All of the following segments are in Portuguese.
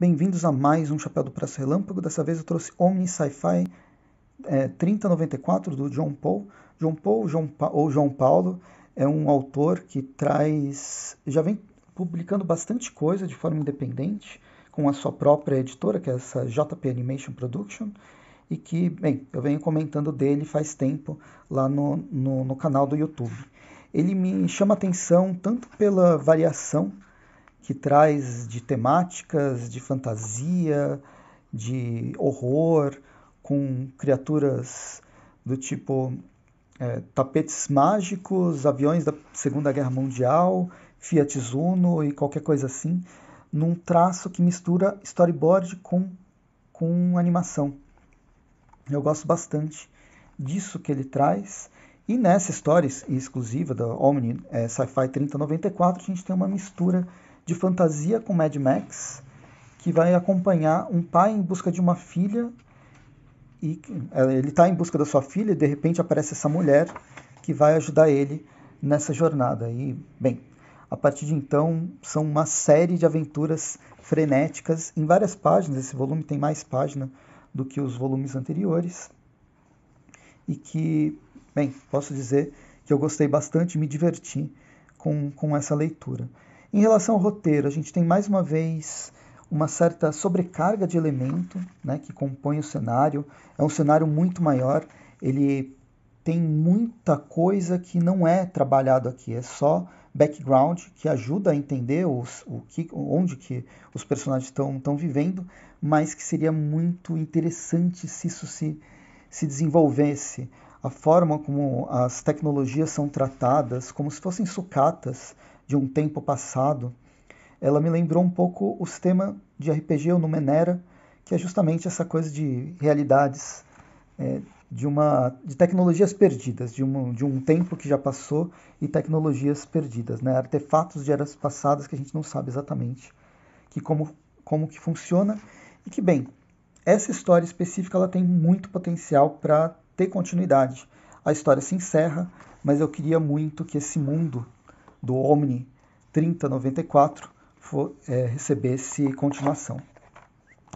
Bem-vindos a mais um Chapéu do Preço Relâmpago. Dessa vez eu trouxe Omni Sci-Fi é, 3094 do John Paul. John Paul John pa ou João Paulo é um autor que traz. já vem publicando bastante coisa de forma independente, com a sua própria editora, que é essa JP Animation Production, e que, bem, eu venho comentando dele faz tempo lá no, no, no canal do YouTube. Ele me chama atenção tanto pela variação que traz de temáticas de fantasia, de horror, com criaturas do tipo é, tapetes mágicos, aviões da Segunda Guerra Mundial, Fiat Uno e qualquer coisa assim, num traço que mistura storyboard com, com animação. Eu gosto bastante disso que ele traz. E nessa história exclusiva da Omni é, Sci-Fi 3094, a gente tem uma mistura de fantasia com Mad Max, que vai acompanhar um pai em busca de uma filha. E é, ele está em busca da sua filha e de repente aparece essa mulher que vai ajudar ele nessa jornada. E, bem, a partir de então são uma série de aventuras frenéticas em várias páginas. Esse volume tem mais página do que os volumes anteriores. E que, bem, posso dizer que eu gostei bastante, me diverti com, com essa leitura. Em relação ao roteiro, a gente tem mais uma vez uma certa sobrecarga de elemento né, que compõe o cenário. É um cenário muito maior, ele tem muita coisa que não é trabalhado aqui, é só background que ajuda a entender os, o que, onde que os personagens estão vivendo, mas que seria muito interessante se isso se, se desenvolvesse. A forma como as tecnologias são tratadas, como se fossem sucatas, de um tempo passado, ela me lembrou um pouco o sistema de RPG ou Numenera, que é justamente essa coisa de realidades, é, de uma de tecnologias perdidas, de, uma, de um tempo que já passou e tecnologias perdidas, né? artefatos de eras passadas que a gente não sabe exatamente que como, como que funciona e que, bem, essa história específica ela tem muito potencial para ter continuidade. A história se encerra, mas eu queria muito que esse mundo do Omni 3094 for, é, recebesse continuação.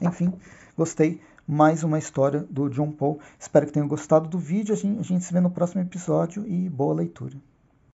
Enfim, gostei. Mais uma história do John Paul. Espero que tenham gostado do vídeo. A gente, a gente se vê no próximo episódio e boa leitura.